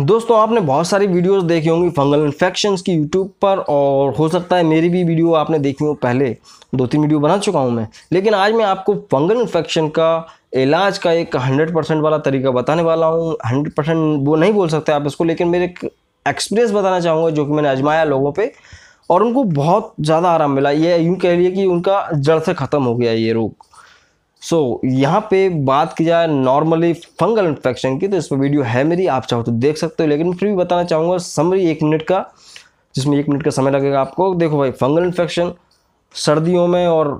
दोस्तों आपने बहुत सारी वीडियोस देखी होंगी फंगल इन्फेक्शन की यूट्यूब पर और हो सकता है मेरी भी वीडियो आपने देखी हो पहले दो तीन वीडियो बना चुका हूं मैं लेकिन आज मैं आपको फंगल इन्फेक्शन का इलाज का एक हंड्रेड परसेंट वाला तरीका बताने वाला हूँ हंड्रेड परसेंट वो नहीं बोल सकते आप इसको लेकिन मेरे एक्सपीरियंस बताना चाहूँगा जो कि मैंने आजमाया लोगों पर और उनको बहुत ज़्यादा आराम मिला ये यूँ कह लिए कि उनका जड़ से ख़त्म हो गया ये रोग सो so, यहाँ पे बात की जाए नॉर्मली फंगल इन्फेक्शन की तो इस पर वीडियो है मेरी आप चाहो तो देख सकते हो लेकिन फिर भी बताना चाहूँगा समरी एक मिनट का जिसमें एक मिनट का समय लगेगा आपको देखो भाई फंगल इन्फेक्शन सर्दियों में और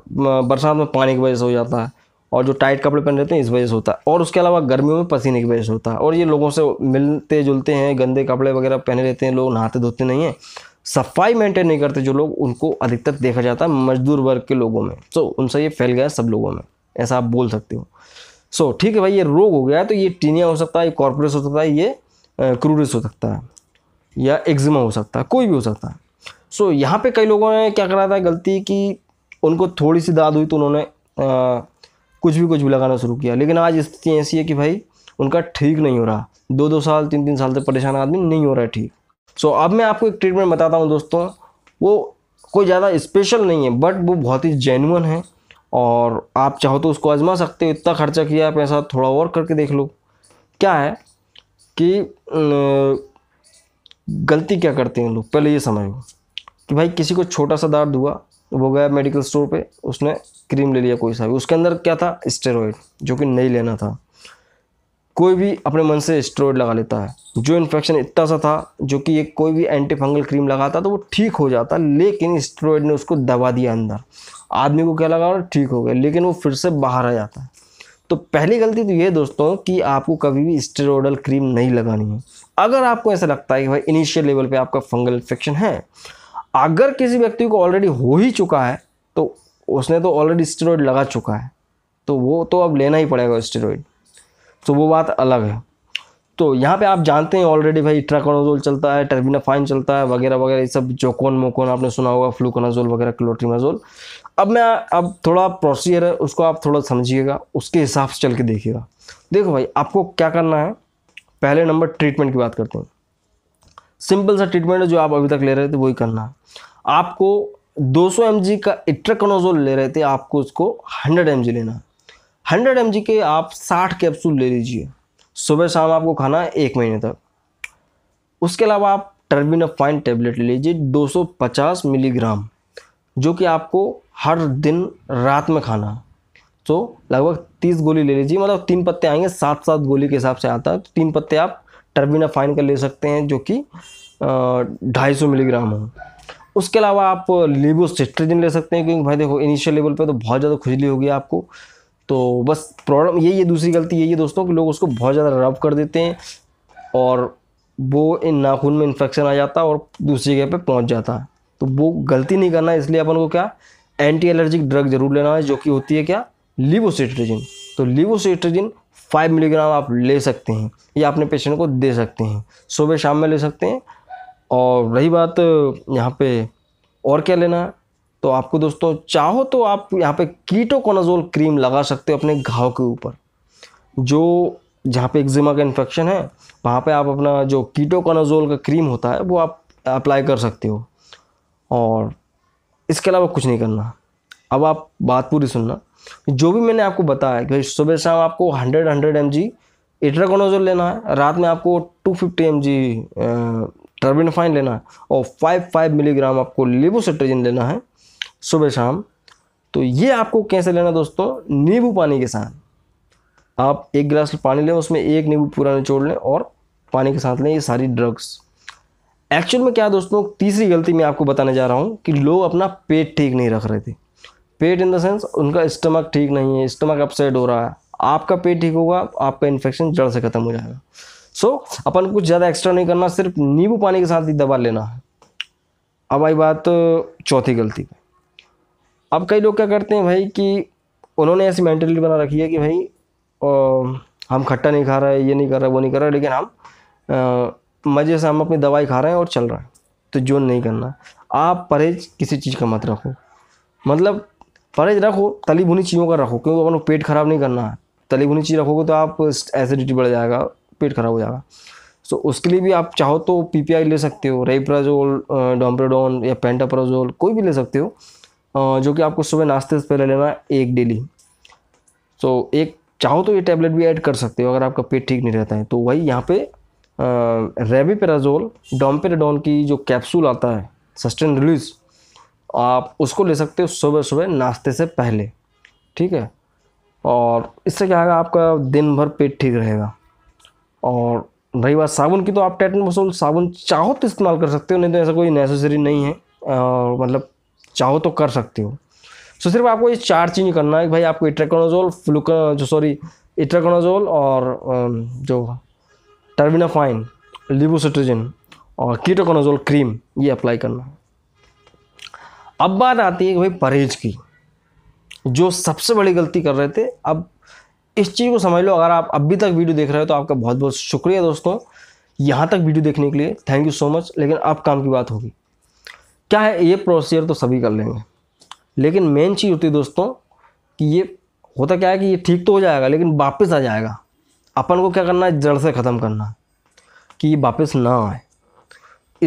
बरसात में पानी की वजह से हो जाता है और जो टाइट कपड़े पहन रहते हैं इस वजह से होता है और उसके अलावा गर्मियों में पसीने की वजह से होता है और ये लोगों से मिलते जुलते हैं गंदे कपड़े वगैरह पहने रहते हैं लोग नहाते धोते नहीं हैं सफाई मेंटेन नहीं करते जो लोग उनको अधिकतर देखा जाता है मजदूर वर्ग के लोगों में तो उनसे ये फैल गया सब लोगों में ऐसा आप बोल सकते हो सो so, ठीक है भाई ये रोग हो गया तो ये टीनिया हो सकता है ये कॉर्पोरेस हो सकता है ये क्रूरिस हो सकता है या एक्जिमा हो सकता है कोई भी हो सकता है सो so, यहाँ पे कई लोगों ने क्या करा था गलती कि उनको थोड़ी सी दाद हुई तो उन्होंने आ, कुछ भी कुछ भी लगाना शुरू किया लेकिन आज स्थिति ऐसी है कि भाई उनका ठीक नहीं हो रहा दो दो साल तीन तीन साल से परेशान आदमी नहीं हो रहा है ठीक सो so, अब मैं आपको एक ट्रीटमेंट बताता हूँ दोस्तों वो कोई ज़्यादा स्पेशल नहीं है बट वो बहुत ही जेनुअन है और आप चाहो तो उसको आजमा सकते हो इतना खर्चा किया पैसा थोड़ा और करके देख लो क्या है कि गलती क्या करते हैं लोग पहले ये समझो कि भाई किसी को छोटा सा दर्द हुआ वो गया मेडिकल स्टोर पे उसने क्रीम ले लिया कोई सा भी उसके अंदर क्या था स्टेरॉयड जो कि नहीं लेना था कोई भी अपने मन से स्टेरॉयड लगा लेता है जो इन्फेक्शन इतना सा था जो कि एक कोई भी एंटी फंगल क्रीम लगाता तो वो ठीक हो जाता लेकिन स्टेरॉयड ने उसको दबा दिया अंदर आदमी को क्या लगा और ठीक हो गया लेकिन वो फिर से बाहर आ जाता है तो पहली गलती तो ये दोस्तों कि आपको कभी भी स्टेरॉयडल क्रीम नहीं लगानी है अगर आपको ऐसा लगता है कि भाई इनिशियल लेवल पर आपका फंगल इन्फेक्शन है अगर किसी व्यक्ति को ऑलरेडी हो ही चुका है तो उसने तो ऑलरेडी स्टेरॉयड लगा चुका है तो वो तो अब लेना ही पड़ेगा स्टेरॉयड तो वो बात अलग है तो यहाँ पे आप जानते हैं ऑलरेडी भाई इट्राकोनाजोल चलता है टर्बिनाफाइन चलता है वगैरह वगैरह ये सब जोकोन मोकोन आपने सुना होगा फ्लूकोनाजोल वगैरह क्लोट्रीमाजोल अब मैं अब थोड़ा प्रोसीजर है उसको आप थोड़ा समझिएगा उसके हिसाब से चल के देखिएगा देखो भाई आपको क्या करना है पहले नंबर ट्रीटमेंट की बात करते हैं सिंपल सा ट्रीटमेंट जो आप अभी तक ले रहे थे वही करना है आपको 200 एम का इट्राकोनाजोल ले रहे थे आपको उसको 100 एम लेना है हंड्रेड एम के आप साठ कैप्सूल ले लीजिए सुबह शाम आपको खाना है एक महीने तक उसके अलावा आप टर्बिन टेबलेट ले लीजिए 250 मिलीग्राम जो कि आपको हर दिन रात में खाना तो लगभग तीस गोली ले लीजिए मतलब तीन पत्ते आएंगे सात सात गोली के हिसाब से आता है तो तीन पत्ते आप टर्बिना फाइन का ले सकते हैं जो कि ढाई सौ मिलीग्राम हो उसके अलावा आप लीबो सिट्रिजिन ले सकते हैं क्योंकि भाई देखो इनिशियल लेवल पे तो बहुत ज़्यादा खुजली होगी आपको तो बस प्रॉब्लम यही है दूसरी गलती यही है दोस्तों कि लोग उसको बहुत ज़्यादा रब कर देते हैं और वो इन नाखून में इन्फेक्शन आ जाता है और दूसरी जगह पे पहुंच जाता है तो वो गलती नहीं करना इसलिए अपन को क्या एंटी एलर्जिक ड्रग जरूर लेना है जो कि होती है क्या लिवोसिट्रोजिन तो लिवोसिट्रोजिन फाइव मिलीग्राम आप ले सकते हैं या अपने पेशेंट को दे सकते हैं सुबह शाम में ले सकते हैं और रही बात यहाँ पे और क्या लेना है तो आपको दोस्तों चाहो तो आप यहाँ पे कीटोकोनाजोल क्रीम लगा सकते हो अपने घाव के ऊपर जो जहाँ पे एक्जिमा का इन्फेक्शन है वहाँ पे आप अपना जो कीटोकोनाजोल का क्रीम होता है वो आप अप्लाई कर सकते हो और इसके अलावा कुछ नहीं करना अब आप बात पूरी सुनना जो भी मैंने आपको बताया कि सुबह शाम आपको hundred hundred M G itraconazole लेना है रात में आपको two fifty M G terbinafine लेना है और फाइव फाइव मिलीग्राम आपको लेबोसिट्रोजन लेना है सुबह शाम तो ये आपको कैसे लेना दोस्तों नींबू पानी के साथ आप एक गिलास पानी लें उसमें एक नींबू पूरा निचोड़ लें और पानी के साथ लें ये सारी ड्रग्स एक्चुअल में क्या दोस्तों तीसरी गलती मैं आपको बताने जा रहा हूँ कि लोग अपना पेट ठीक नहीं रख रहे थे पेट इन द सेंस उनका स्टमक ठीक नहीं है स्टमक अपसेट हो रहा है आपका पेट ठीक होगा आपका इन्फेक्शन जड़ से ख़त्म हो जाएगा सो so, अपन कुछ ज़्यादा एक्स्ट्रा नहीं करना सिर्फ नींबू पानी के साथ ही दबा लेना है अब आई बात चौथी गलती पर अब कई लोग क्या करते हैं भाई कि उन्होंने ऐसी मैंटेलिटी बना रखी है कि भाई हम खट्टा नहीं खा रहे ये नहीं कर रहे वो नहीं कर रहे लेकिन हम मज़े से हम अपनी दवाई खा रहे हैं और चल रहे हैं तो जो नहीं करना आप परहेज किसी चीज़ का मत रखो मतलब परहेज रखो तली भुनी चीज़ों का रखो क्योंकि अपन पेट ख़राब नहीं करना है तली भुनी चीज़ रखोगे तो आप एसिडिटी बढ़ जाएगा पेट ख़राब हो जाएगा सो उसके लिए भी आप चाहो तो पीपीआई ले सकते हो रेप्राजोल डोम्प्रेडोन या पेंटाप्राजोल कोई भी ले सकते हो जो कि आपको सुबह नाश्ते से पहले लेना है एक डेली तो एक चाहो तो ये टैबलेट भी ऐड कर सकते हो अगर आपका पेट ठीक नहीं रहता है तो वही यहाँ पे रेबीपेराजोल डॉम्पेराडोन की जो कैप्सूल आता है सस्टेन रिलीज आप उसको ले सकते हो सुबह सुबह नाश्ते से पहले ठीक है और इससे क्या होगा आपका दिन भर पेट ठीक रहेगा और रही बात साबुन की तो आप टैटन मसूल साबुन चाहो तो इस्तेमाल कर सकते हो नहीं तो ऐसा कोई नेसेसरी नहीं है और मतलब चाहो तो कर सकते हो सो सिर्फ आपको ये चार चीज़ करना है भाई आपको इट्रेकोनाजोल फ्लूक जो सॉरी इट्रेकोनाजोल और जो टर्बिनाफाइन लिबोसिट्रोजन और कीटोकोनाजोल क्रीम ये अप्लाई करना है अब बात आती है भाई परहेज की जो सबसे बड़ी गलती कर रहे थे अब इस चीज़ को समझ लो अगर आप अभी तक वीडियो देख रहे हो तो आपका बहुत बहुत शुक्रिया दोस्तों यहाँ तक वीडियो देखने के लिए थैंक यू सो मच लेकिन अब काम की बात होगी क्या है ये प्रोसीजर तो सभी कर लेंगे लेकिन मेन चीज़ होती है दोस्तों कि ये होता क्या है कि ये ठीक तो हो जाएगा लेकिन वापस आ जाएगा अपन को क्या करना है जड़ से ख़त्म करना कि ये वापस ना आए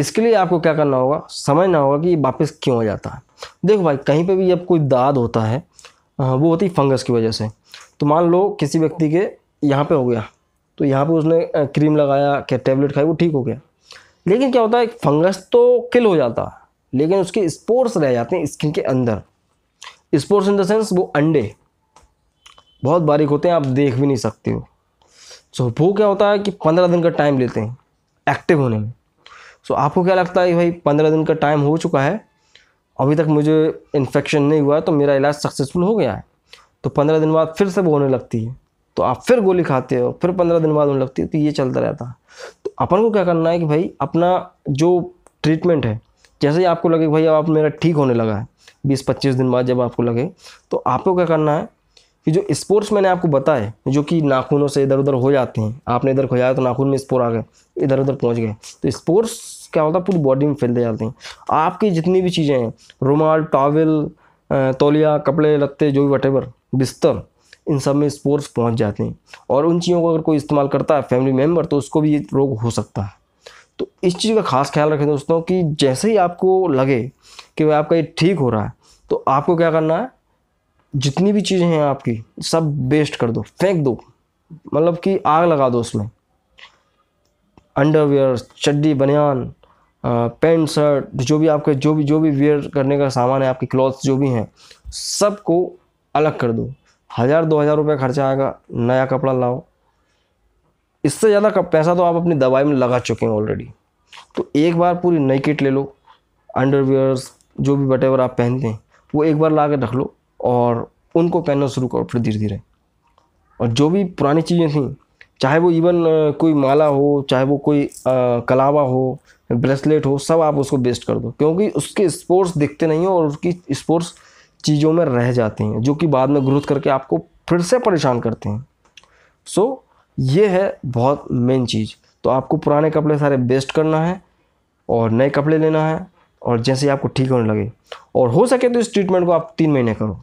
इसके लिए आपको क्या करना होगा समझना होगा कि ये वापस क्यों हो जाता है देखो भाई कहीं पे भी जब कोई दाद होता है वो होती फंगस की वजह से तो मान लो किसी व्यक्ति के यहाँ पे हो गया तो यहाँ पे उसने क्रीम लगाया क्या टेबलेट खाई वो ठीक हो गया लेकिन क्या होता है फंगस तो किल हो जाता है लेकिन उसके स्पोर्स रह जाते हैं स्किन के अंदर स्पोर्स इन द सेंस वो अंडे बहुत बारीक होते हैं आप देख भी नहीं सकते हो सो वो क्या होता है कि पंद्रह दिन का टाइम लेते हैं एक्टिव होने में सो आपको क्या लगता है भाई पंद्रह दिन का टाइम हो चुका है अभी तक मुझे इन्फेक्शन नहीं हुआ तो मेरा इलाज सक्सेसफुल हो गया है तो पंद्रह दिन बाद फिर से वो होने लगती है तो आप फिर गोली खाते हो फिर पंद्रह दिन बाद होने लगती है तो ये चलता रहता है तो अपन को क्या करना है कि भाई अपना जो ट्रीटमेंट है जैसे ही आपको लगे भाई अब आप मेरा ठीक होने लगा है बीस पच्चीस दिन बाद जब आपको लगे तो आपको क्या करना है कि जो स्पोर्ट्स मैंने आपको बताए जो कि नाखूनों से इधर उधर हो जाते हैं आपने इधर खोया तो नाखून में स्पोर आ गए इधर उधर पहुंच गए तो स्पोर्ट्स क्या होता है पूरी बॉडी में फैलते जाते हैं आपकी जितनी भी चीज़ें हैं रुमाल टॉवल तौलिया कपड़े लत्ते जो भी वटेवर बिस्तर इन सब में स्पोर्ट्स पहुंच जाते हैं और उन चीज़ों को अगर कोई इस्तेमाल करता है फैमिली मेम्बर तो उसको भी रोग हो सकता है तो इस चीज़ का खास ख्याल रखें दोस्तों कि जैसे ही आपको लगे कि भाई आपका ये ठीक हो रहा है तो आपको क्या करना है जितनी भी चीज़ें हैं आपकी सब वेस्ट कर दो फेंक दो मतलब कि आग लगा दो उसमें अंडरवेयर चड्डी बनियान पेंट शर्ट जो भी आपके जो भी जो भी वेयर करने का सामान है आपके क्लॉथ्स जो भी हैं सबको अलग कर दो हज़ार दो हज़ार रुपये खर्चा आएगा नया कपड़ा लाओ इससे ज़्यादा का पैसा तो आप अपनी दवाई में लगा चुके हैं ऑलरेडी तो एक बार पूरी नई किट ले लो अंडरवियर्स जो भी वटेवर आप पहनते हैं वो एक बार ला रख लो और उनको पहनना शुरू करो फिर धीरे धीरे और जो भी पुरानी चीज़ें थी चाहे वो इवन कोई माला हो चाहे वो कोई आ, कलावा हो ब्रेसलेट हो सब आप उसको वेस्ट कर दो क्योंकि उसके स्पोर्ट्स दिखते नहीं हैं और उसकी स्पोर्ट्स चीज़ों में रह जाते हैं जो कि बाद में ग्रोथ करके आपको फिर से परेशान करते हैं सो ये है बहुत मेन चीज़ तो आपको पुराने कपड़े सारे बेस्ट करना है और नए कपड़े लेना है और जैसे ही आपको ठीक होने लगे और हो सके तो इस ट्रीटमेंट को आप तीन महीने करो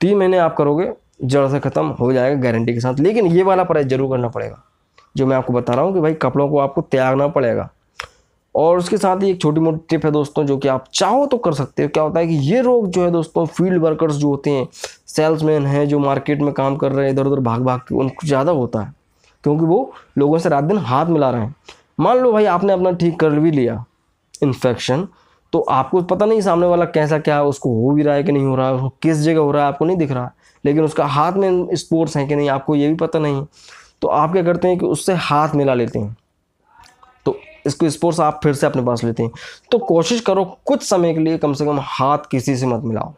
तीन महीने आप करोगे जड़ से ख़त्म हो जाएगा गारंटी के साथ लेकिन ये वाला प्राइस ज़रूर करना पड़ेगा जो मैं आपको बता रहा हूँ कि भाई कपड़ों को आपको त्यागना पड़ेगा और उसके साथ ही एक छोटी मोटी टिप है दोस्तों जो कि आप चाहो तो कर सकते हो क्या होता है कि ये रोग जो है दोस्तों फील्ड वर्कर्स जो होते हैं सेल्समैन हैं जो मार्केट में काम कर रहे हैं इधर उधर भाग भाग के उनको ज़्यादा होता है क्योंकि वो लोगों से रात दिन हाथ मिला रहे हैं मान लो भाई आपने अपना ठीक कर भी लिया इन्फेक्शन तो आपको पता नहीं सामने वाला कैसा क्या है उसको हो भी रहा है कि नहीं हो रहा है उसको किस जगह हो रहा है आपको नहीं दिख रहा लेकिन उसका हाथ में स्पोर्ट्स हैं कि नहीं आपको ये भी पता नहीं तो आप क्या करते हैं कि उससे हाथ मिला लेते हैं तो इसको स्पोर्ट्स आप फिर से अपने पास लेते हैं तो कोशिश करो कुछ समय के लिए कम से कम हाथ किसी से मत मिलाओ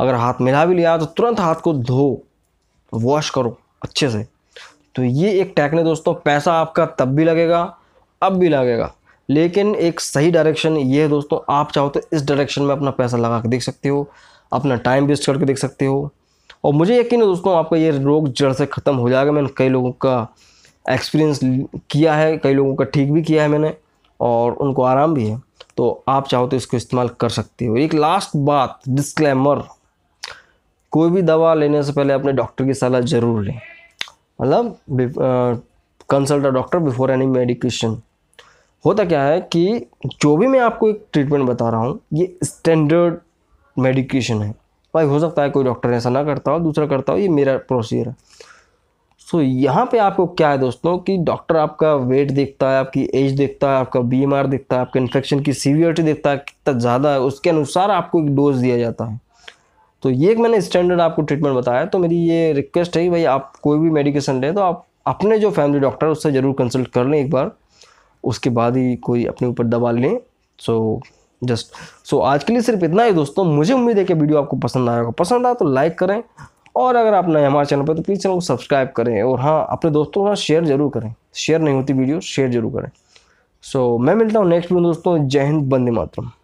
अगर हाथ मिला भी लिया तो तुरंत हाथ को धो वॉश करो अच्छे से तो ये एक टेक्निक दोस्तों पैसा आपका तब भी लगेगा अब भी लगेगा लेकिन एक सही डायरेक्शन ये है दोस्तों आप चाहो तो इस डायरेक्शन में अपना पैसा लगा के देख सकते हो अपना टाइम वेस्ट करके देख सकते हो और मुझे यकीन है दोस्तों आपका ये रोग जड़ से ख़त्म हो जाएगा मैंने कई लोगों का एक्सपीरियंस किया है कई लोगों का ठीक भी किया है मैंने और उनको आराम भी है तो आप चाहो तो इसको इस्तेमाल कर सकते हो एक लास्ट बात डिस्क्लेमर कोई भी दवा लेने से पहले अपने डॉक्टर की सलाह ज़रूर लें मतलब consult a doctor before any medication होता क्या है कि जो भी मैं आपको एक ट्रीटमेंट बता रहा हूँ ये स्टैंडर्ड मेडिकेशन है भाई हो सकता है कोई डॉक्टर ऐसा ना करता हो दूसरा करता हो ये मेरा प्रोसीजर है सो so, यहाँ पे आपको क्या है दोस्तों कि डॉक्टर आपका वेट देखता है आपकी एज देखता है आपका बी देखता है आपके इन्फेक्शन की सीवियरिटी देखता है कितना ज़्यादा है उसके अनुसार आपको एक डोज दिया जाता है तो ये एक मैंने स्टैंडर्ड आपको ट्रीटमेंट बताया तो मेरी ये रिक्वेस्ट है कि भाई आप कोई भी मेडिकेशन लें तो आप अपने जो फैमिली डॉक्टर उससे ज़रूर कंसल्ट कर लें एक बार उसके बाद ही कोई अपने ऊपर दवा लें सो जस्ट सो आज के लिए सिर्फ इतना ही दोस्तों मुझे उम्मीद है कि वीडियो आपको पसंद आया होगा पसंद आया तो लाइक करें और अगर आप नए हमारे चैनल पर तो प्लीज़ चैनल को सब्सक्राइब करें और हाँ अपने दोस्तों का शेयर जरूर करें शेयर नहीं होती वीडियो शेयर जरूर करें सो so, मैं मिलता हूँ नेक्स्ट वीडियो दोस्तों जय हिंद बंदे मातरम